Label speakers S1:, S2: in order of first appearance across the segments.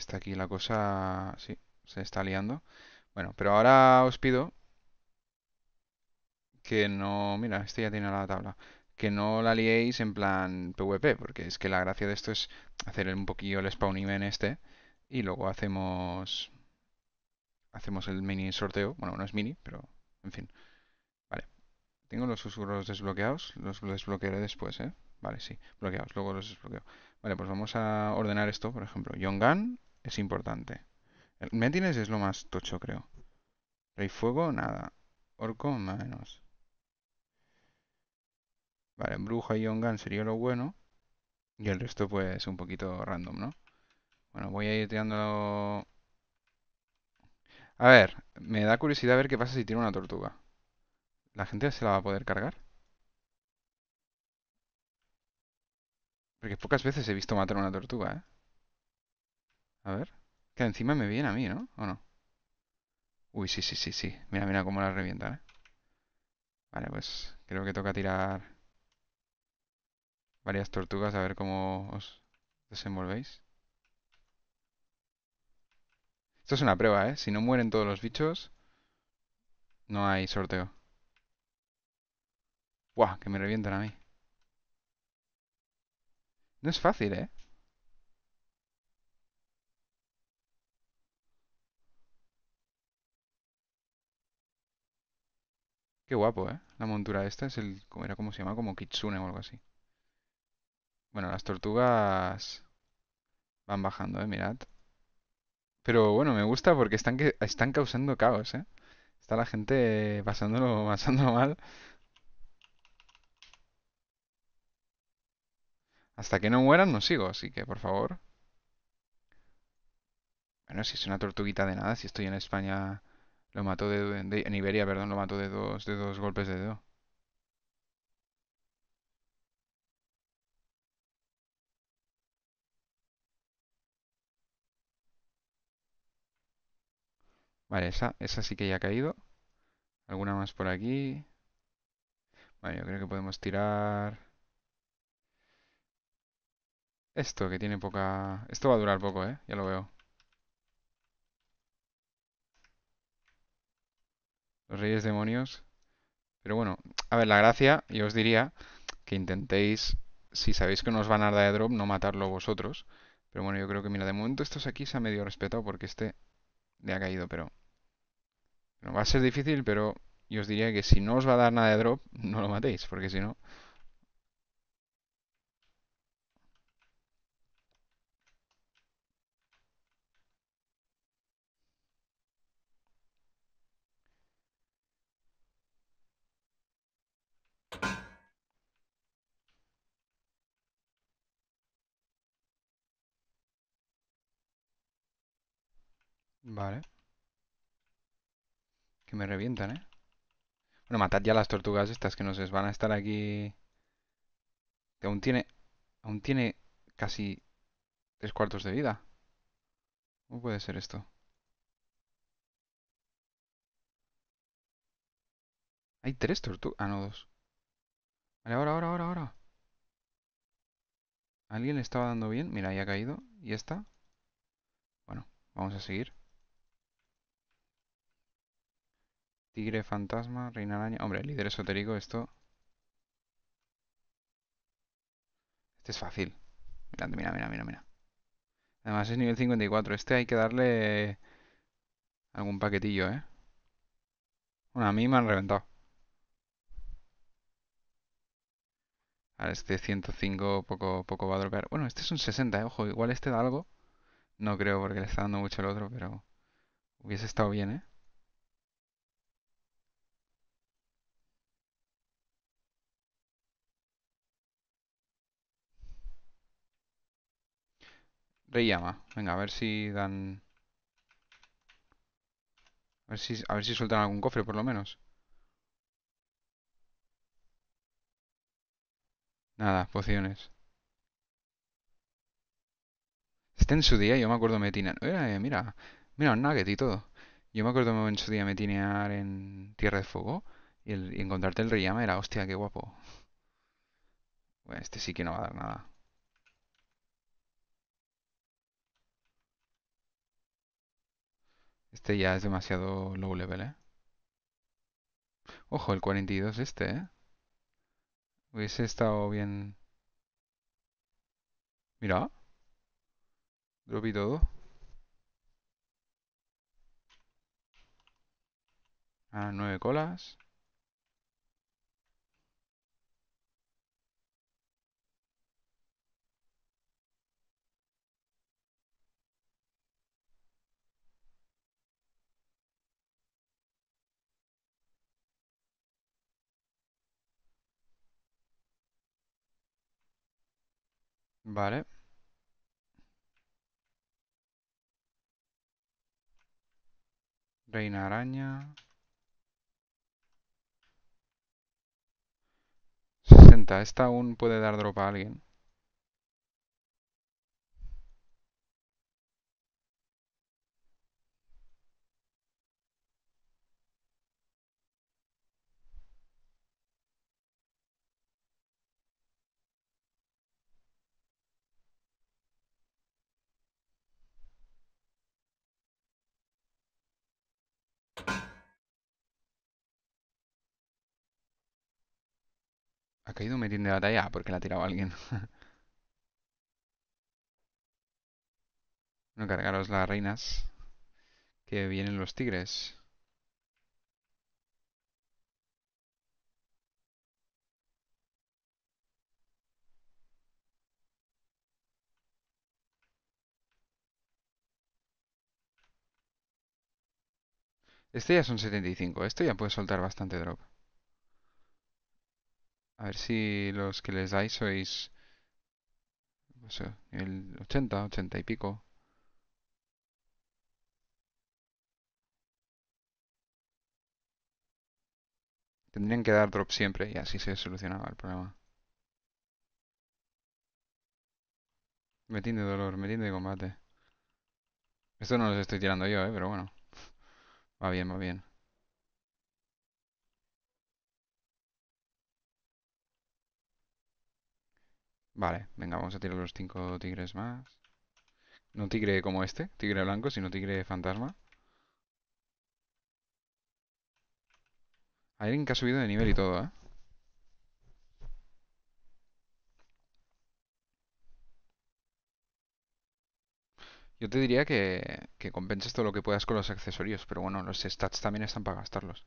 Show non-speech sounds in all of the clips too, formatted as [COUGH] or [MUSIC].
S1: Está aquí la cosa... Sí, se está liando. Bueno, pero ahora os pido que no... Mira, este ya tiene la tabla. Que no la liéis en plan PvP, porque es que la gracia de esto es hacer un poquillo el spawn en este y luego hacemos... Hacemos el mini sorteo. Bueno, no es mini, pero en fin. Vale. Tengo los susurros desbloqueados. Los desbloquearé después, ¿eh? Vale, sí. Bloqueados. Luego los desbloqueo. Vale, pues vamos a ordenar esto, por ejemplo. Yongan es importante. El Metines es lo más tocho, creo. Rey Fuego, nada. Orco, menos. Vale, Bruja y Ongan sería lo bueno. Y el resto, pues, un poquito random, ¿no? Bueno, voy a ir tirando... A ver, me da curiosidad ver qué pasa si tiro una tortuga. ¿La gente se la va a poder cargar? Porque pocas veces he visto matar una tortuga, ¿eh? A ver. Que encima me viene a mí, ¿no? ¿O no? Uy, sí, sí, sí, sí. Mira, mira cómo la revientan, ¿eh? Vale, pues creo que toca tirar varias tortugas a ver cómo os desenvolvéis. Esto es una prueba, ¿eh? Si no mueren todos los bichos, no hay sorteo. ¡Buah! Que me revientan a mí. No es fácil, ¿eh? Qué guapo, ¿eh? La montura esta es el... Era como se llama, como kitsune o algo así. Bueno, las tortugas van bajando, ¿eh? Mirad. Pero bueno, me gusta porque están, están causando caos, ¿eh? Está la gente pasándolo, [LAUGHS] pasándolo mal. Hasta que no mueran no sigo, así que por favor. Bueno, si es una tortuguita de nada, si estoy en España lo mató de, en perdón, lo mató de dos, de dos golpes de dedo. Vale, esa, esa sí que ya ha caído. ¿Alguna más por aquí? Vale, yo creo que podemos tirar... Esto, que tiene poca... Esto va a durar poco, ¿eh? Ya lo veo. los reyes demonios. Pero bueno, a ver, la gracia, yo os diría que intentéis, si sabéis que no os van a dar de drop, no matarlo vosotros. Pero bueno, yo creo que, mira, de momento estos aquí se han medio respetado porque este le ha caído, pero... va a ser difícil, pero yo os diría que si no os va a dar nada de drop, [LAUGHS] no lo matéis, porque si no, Vale. Que me revientan, ¿eh? Bueno, matad ya las tortugas estas que no nos van a estar aquí... Que aún tiene... Aún tiene casi tres cuartos de vida. ¿Cómo puede ser esto? Hay tres tortugas. Ah, no, dos. Vale, ahora, ahora, ahora, ahora. ¿Alguien le estaba dando bien? Mira, ya ha caído. Y está. Bueno, vamos a seguir. Tigre fantasma, reina araña. Hombre, líder esotérico, esto. Este es fácil. Mira, mira, mira, mira, mira. Además es nivel 54. Este hay que darle algún paquetillo, ¿eh? Bueno, a mí me han reventado. Ahora este 105 poco, poco va a dropear. Bueno, este es un 60, ¿eh? Ojo, igual este da algo. No creo porque le está dando mucho el otro, pero hubiese estado bien, ¿eh? Reyama. Venga, a ver si dan... A ver si, a ver si sueltan algún cofre, por lo menos. Nada, pociones. Este en su día, yo me acuerdo me tiene Mira, eh, mira, mira, un nugget y todo. Yo me acuerdo en su día me en Tierra de Fuego y, el, encontrarte el Riyama era, hostia, qué guapo. Bueno, este sí que no va a dar nada. Este ya es demasiado low level, ¿eh? Ojo, el 42 este, ¿eh? Hubiese estado bien... Mira. Drop y todo. Ah, nueve colas. Vale. Reina araña. 60. Esta aún puede dar drop a alguien. caído un metín de batalla? porque la ha tirado alguien. [LAUGHS] no cargaros las reinas. Que vienen los tigres. Este ya son 75. Esto ya puede soltar bastante drop. A ver si los que les dais sois... el 80, 80 y pico. Tendrían que dar drop siempre y así se solucionaba el problema. Metín de dolor, metín de combate. Esto no los estoy tirando yo, eh, pero bueno. [LAUGHS] Va bien, va bien. Vale, venga, vamos a tirar los cinco tigres más. No tigre como este, tigre blanco, sino tigre fantasma. Alguien que ha subido de nivel y todo, ¿eh? Yo te diría que, que compenses todo lo que puedas con los accesorios, pero bueno, los stats también están para gastarlos.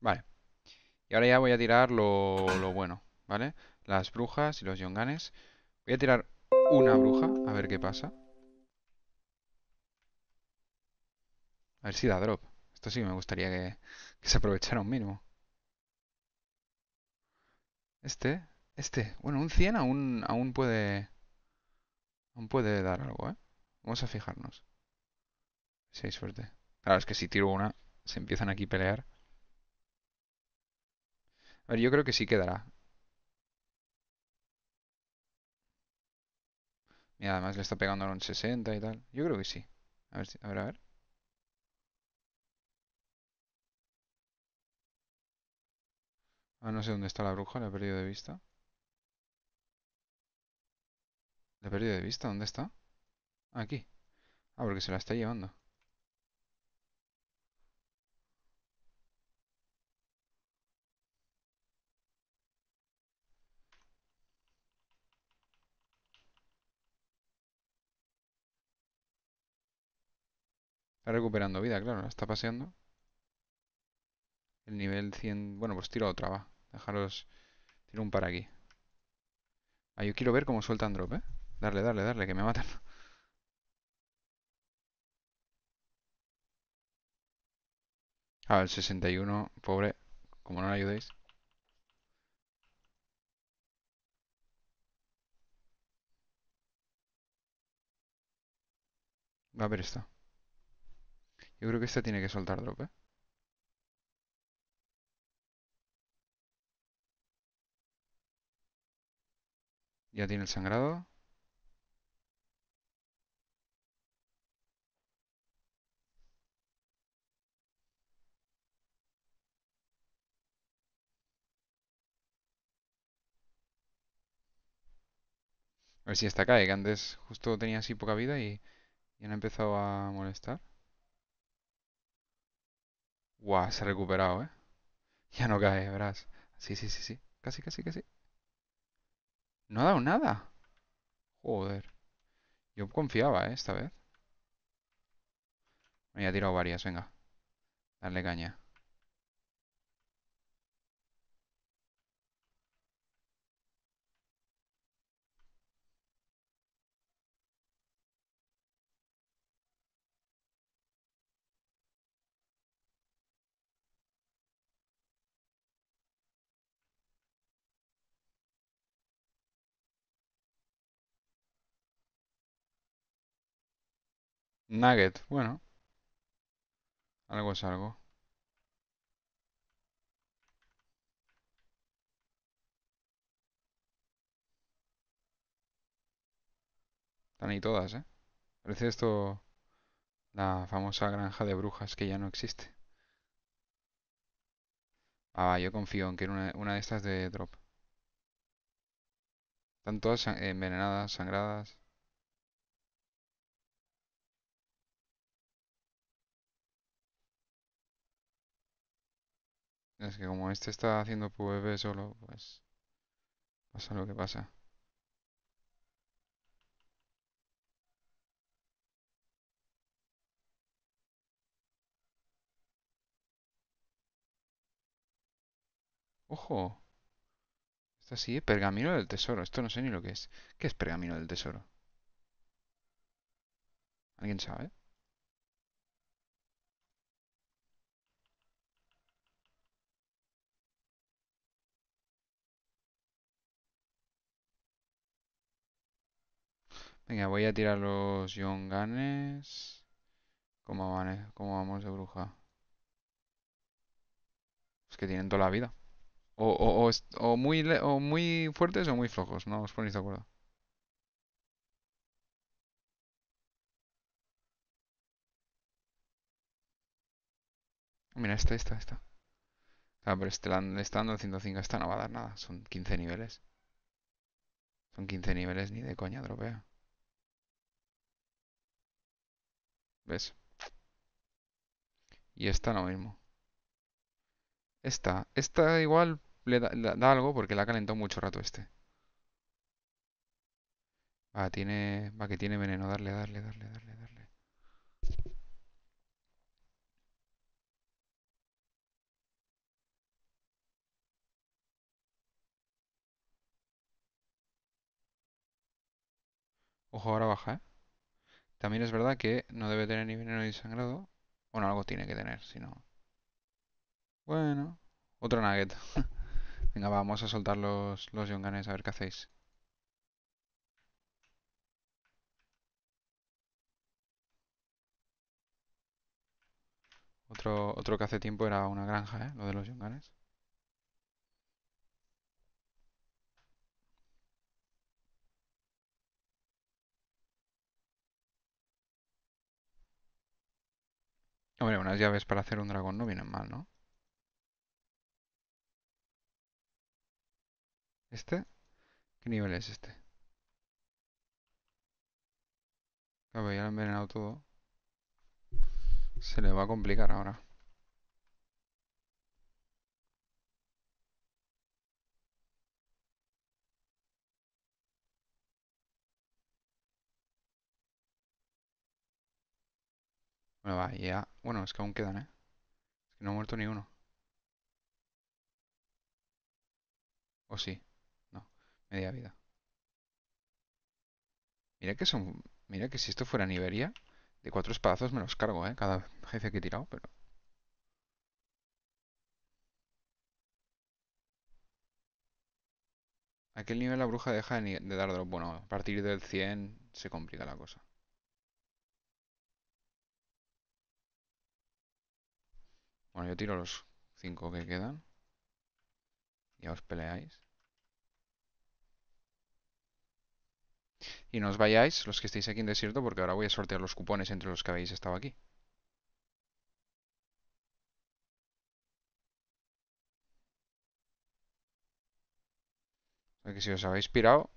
S1: Vale. Y ahora ya voy a tirar lo, bueno, ¿vale? Las brujas y los yonganes. Voy a tirar una bruja, a ver qué pasa. A ver si da drop. Esto sí me gustaría que, se aprovechara un mínimo. Este, este. Bueno, un 100 aún, aún puede... Aún puede dar algo, ¿eh? Vamos a fijarnos. Si hay suerte. Claro, es que si tiro una, se empiezan aquí a pelear. A ver, yo creo que sí quedará. Mira, además le está pegando a un 60 y tal. Yo creo que sí. A ver, a ver, a ver. Ah, no sé dónde está la bruja, la he perdido de vista. La he perdido de vista, ¿dónde está? Ah, aquí. Ah, porque se la está llevando. recuperando vida, claro, la está paseando. El nivel 100... Bueno, pues tiro otra, va. Dejaros... Tiro un par aquí. Ah, yo quiero ver cómo sueltan drop, ¿eh? Darle, darle, darle, que me matan. [LAUGHS] Ah, el 61, pobre. Como no le ayudéis. Va a ver esto. Yo creo que esta tiene que soltar drop, ¿eh? Ya tiene el sangrado. A ver si esta cae, que antes justo tenía así poca vida y ya han empezado a molestar. Guau, se ha recuperado, ¿eh? Ya no cae, verás. Sí, sí, sí, sí. Casi, casi, casi. No ha dado nada. Joder. Yo confiaba, ¿eh? Esta vez. Me había tirado varias, venga. Dale caña. Nugget, bueno. Algo es algo. Están ahí todas, ¿eh? Parece esto la famosa granja de brujas que ya no existe. Ah, yo confío en que una, una de estas de drop. Están todas envenenadas, sangradas. Es que como este está haciendo PvP solo, pues pasa lo que pasa. ¡Ojo! está sí pergamino del tesoro. Esto no sé ni lo que es. ¿Qué es pergamino del tesoro? ¿Alguien sabe? Venga, voy a tirar los yonganes. ¿Cómo, van, eh? vamos de bruja? Es que tienen toda la vida. O, muy, muy fuertes o muy flojos, no os ponéis de acuerdo. Mira, este, esta, esta, esta. Ah, pero este le está dando 105, esta no va a dar nada. Son 15 niveles. Son 15 niveles, ni de coña dropea. ¿Ves? Y esta lo mismo. Esta, esta igual le da, algo porque la ha calentado mucho rato este. va tiene. Va, que tiene veneno. Darle, darle, darle, darle, darle. Ojo, ahora baja, ¿eh? También es verdad que no debe tener ni veneno ni sangrado. Bueno, algo tiene que tener, si no... Bueno, otro nugget. [LAUGHS] Venga, vamos a soltar los, los a ver qué hacéis. Otro, otro que hace tiempo era una granja, ¿eh? Lo de los yunganes. Hombre, unas llaves para hacer un dragón no vienen mal, ¿no? ¿Este? ¿Qué nivel es este? Claro, ya lo han envenenado todo. Se le va a complicar ahora. Me va, ya. Bueno, es que aún quedan, ¿eh? Es que no ha muerto ni uno. ¿O sí? No, media vida. Mira que son... Mira que si esto fuera nivelía de cuatro espadazos me los cargo, ¿eh? Cada jefe que he tirado, pero... aquel nivel la bruja deja de, de dar drop? Bueno, a partir del 100 se complica la cosa. Bueno, yo tiro los cinco que quedan. Ya os peleáis. Y no os vayáis los que estéis aquí en desierto porque ahora voy a sortear los cupones entre los que habéis estado aquí. que si os habéis pirado,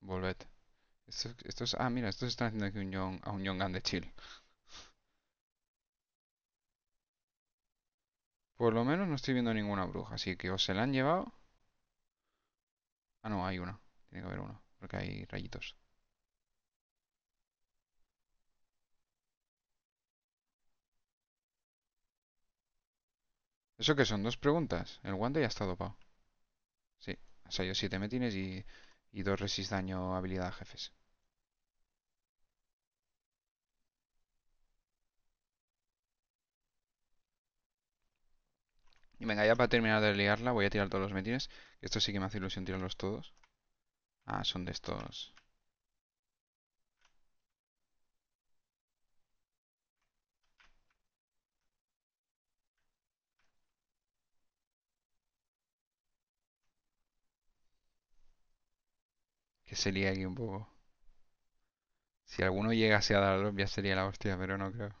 S1: volved. Esto, es, ah, mira, estos están haciendo aquí un a un young chill. Por lo menos no estoy viendo ninguna bruja, así que o se la han llevado... Ah, no, hay una. Tiene que haber una, porque hay rayitos. ¿Eso qué son? ¿Dos preguntas? El guante ya está dopado. Sí, ha salido siete metines y, y dos resist daño habilidad jefes. Y Venga, ya para terminar de liarla voy a tirar todos los metines. Esto sí que me hace ilusión tirarlos todos. Ah, son de estos. Que se lía aquí un poco. Si alguno llegase a dar ya sería la hostia, pero no creo.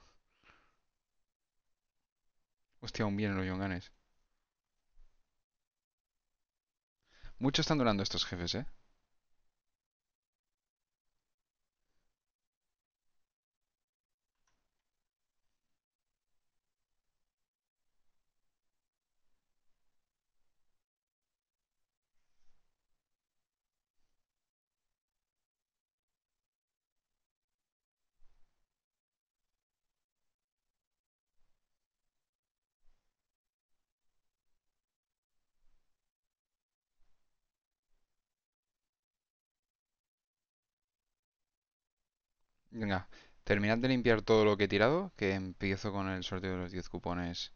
S1: Hostia, aún bien los yonganes. Muchos están durando estos jefes, ¿eh? Venga, terminad de limpiar todo lo que he tirado, que empiezo con el sorteo de los 10 cupones